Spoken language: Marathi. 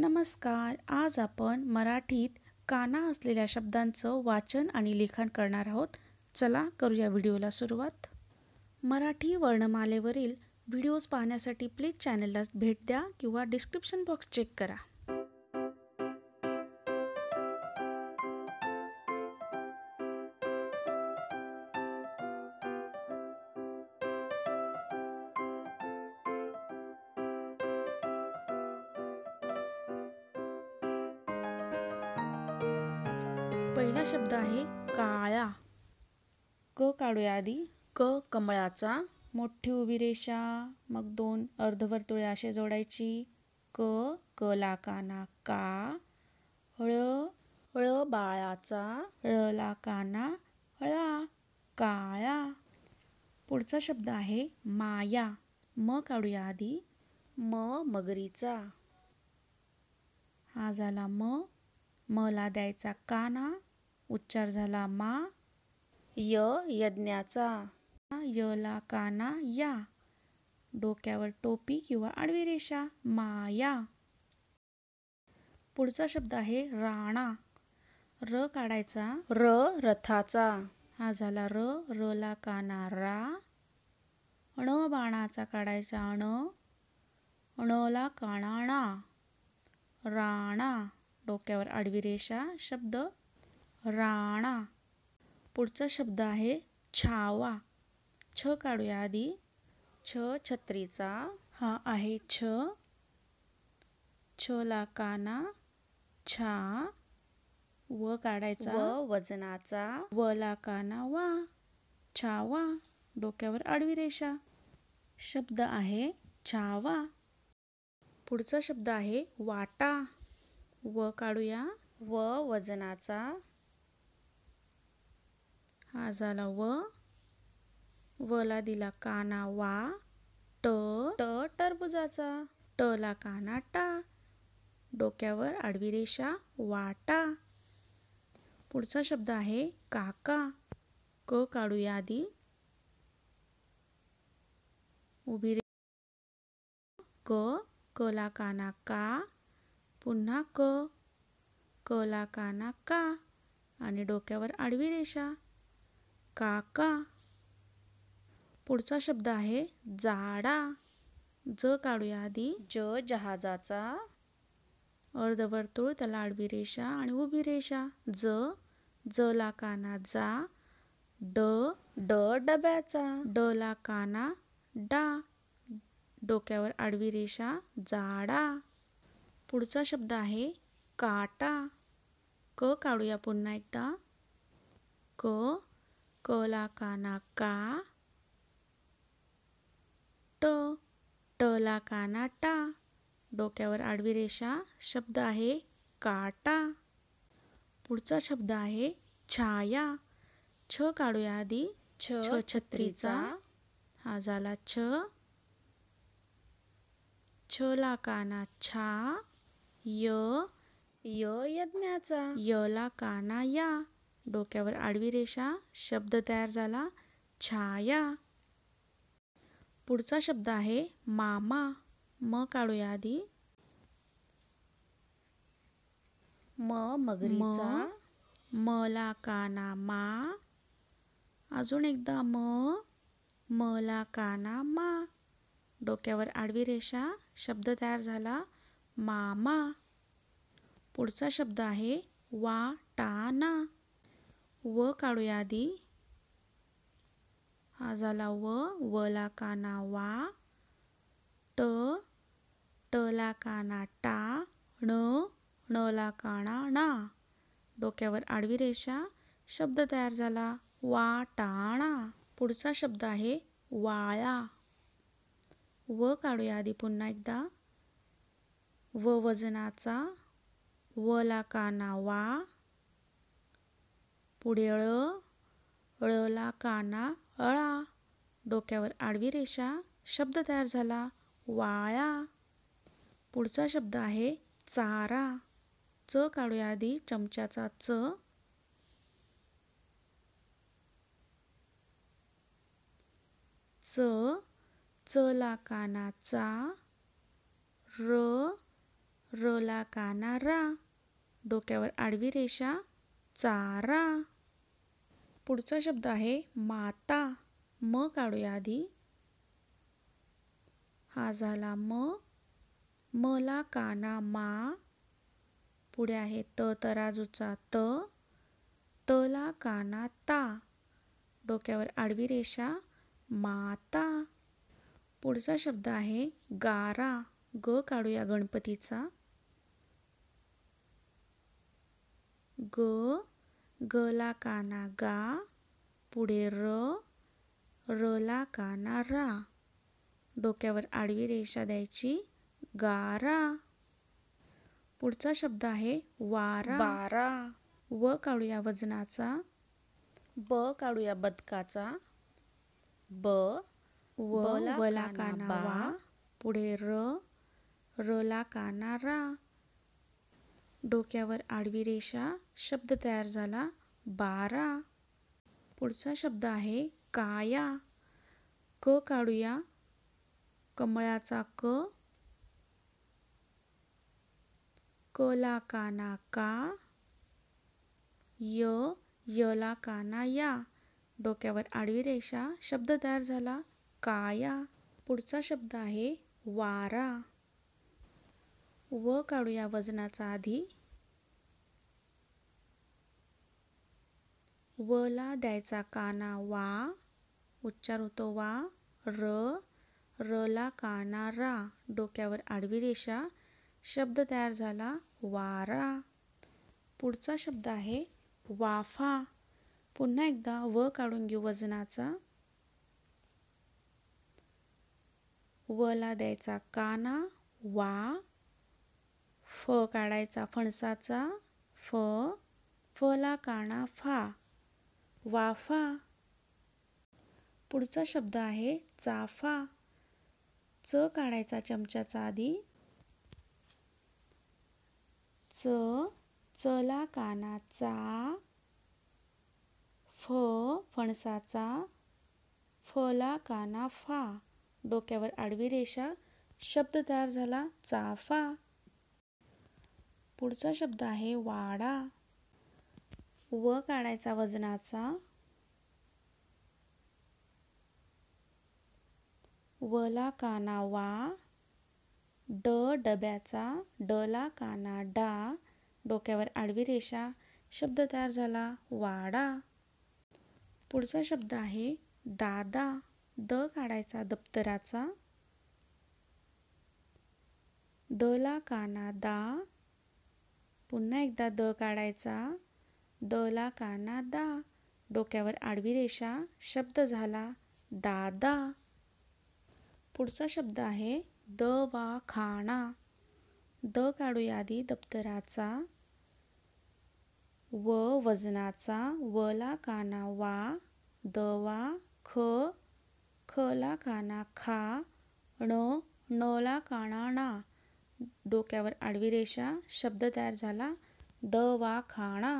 नमस्कार आज आपण मराठीत काना असलेल्या शब्दांचं वाचन आणि लेखन करणार आहोत चला करूया व्हिडिओला सुरुवात मराठी वर्णमालेवरील व्हिडिओज पाहण्यासाठी प्लीज चॅनलला भेट द्या किंवा डिस्क्रिप्शन बॉक्स चेक करा पहिला शब्द आहे काळा क काढूया आधी क कमळाचा मोठी उभी रेषा मग दोन अर्धवर्तुळे असे जोडायची क ला काना का हळ हळ बाळाचा ला काना हळा काळा पुढचा शब्द आहे माया म काढूया आधी म मगरीचा हा झाला म मला द्यायचा काना उच्चार झाला मा य यज्ञाचा य ला काना या डोक्यावर टोपी किंवा आडवी रेषा माया पुढचा शब्द आहे राणा र काढायचा र रथाचा हा झाला र र ला काना रा अण बाणाचा काढायचा अण अण ला काणाणा राणा डोक्यावर आडवी रेषा शब्द राणा पुढचा शब्द आहे छावा छ काढूया आधी छ छत्रीचा हा आहे छ छ ला काना छा व काढायचा व वजनाचा व ला काना वा छावा डोक्यावर आडवी रेषा शब्द आहे छावा पुढचा शब्द आहे वाटा व काढूया व वजनाचा हा झाला व वला दिला काना वा ट ट टरबुजाचा ला काना टा डोक्यावर आडवी रेषा वाटा पुढचा शब्द आहे काका क काढूया आधी उभी रे क कला काना का पुन्हा क कला काना का आणि डोक्यावर आडवी रेषा काका पुढचा शब्द आहे जाडा ज काढूया आधी ज जहाजाचा अर्धवर्तुळ त्याला आडवी रेषा आणि उभी रेषा ज ज ला काना जा ड ड डब्याचा ड ला काना डा डोक्यावर आडवी रेषा जाडा पुढचा शब्द आहे काटा क काढूया पुन्हा एकदा क कला काना का ट ट टला काना टा डोक्यावर आडवी रेषा शब्द आहे काटा पुढचा शब्द आहे छाया छ काढूया आधी छ छत्रीचा हा झाला छ छ छला काना छा य यज्ञाचा यला काना या डोक्यावर आडवी रेषा शब्द तयार झाला छाया पुढचा शब्द आहे मामा म काढूया आधी म मगरीचा मला काना मा अजून एकदा म मला काना मा डोक्यावर आडवी रेषा शब्द तयार झाला मामा पुढचा शब्द आहे वाटाना व काढूया आधी हा झाला व वला काना वा ट टला काना टा ण णला काना ना डोक्यावर आडवी रेषा शब्द तयार झाला वा टाणा पुढचा शब्द आहे वाळा व काढूया आधी पुन्हा एकदा व वजनाचा वला काना वा पुढे अळ अळला काना अळा डोक्यावर आडवी रेषा शब्द तयार झाला वाळा पुढचा शब्द आहे चारा च काढूया आधी चमच्याचा च च चला चा र रला काना रा डोक्यावर आडवी रेषा चारा पुढचा शब्द आहे माता म काढूया आधी हा झाला म मला काना मा पुढे आहे त तराजूचा त तला काना ता डोक्यावर आडवी रेषा माता पुढचा शब्द आहे गारा ग काढूया गणपतीचा ग गला काना गा पुढे र रला काना रा डोक्यावर आडवी रेषा द्यायची गारा पुढचा शब्द आहे वारा बारा व काढूया वजनाचा ब काढूया बदकाचा ब व ला काना वा पुढे र रला काना रा डोक्यावर आडवी रेषा शब्द तयार झाला बारा पुढचा शब्द आहे काया क काढूया कमळाचा क कला काना का य यला काना या डोक्यावर आडवी रेषा शब्द तयार झाला काया पुढचा शब्द आहे वारा व काढूया वजनाचा आधी व ला द्यायचा काना वा उच्चार होतो वा र र ला काना रा डोक्यावर आडवी रेषा शब्द तयार झाला वारा पुढचा शब्द आहे वाफा पुन्हा एकदा व काढून घेऊ वजनाचा व ला द्यायचा काना वा फ काढायचा फणसाचा फ फला काणा फा वाफा पुढचा शब्द आहे चाफा च काढायचा चमच्याचा आधी च चला कानाचा फ फणसाचा फला काना फा डोक्यावर आडवी रेषा शब्द तयार झाला चाफा पुढचा शब्द आहे वाडा व काढायचा वजनाचा व ला काना वा ड डब्याचा डला काना डा डोक्यावर आडवी रेषा शब्द तयार झाला वाडा पुढचा शब्द आहे दादा द काढायचा दप्तराचा दला काना दा पुन्हा एकदा द काढायचा द ला काना दा डोक्यावर आडवी रेषा शब्द झाला दादा पुढचा शब्द आहे द वा खाणा द काढू यादी दप्तराचा व वजनाचा व ला काना वा द वा ख ख ला काना खा ण ला काना ना डोक्यावर आडवी रेषा शब्द तयार झाला द वा खाणा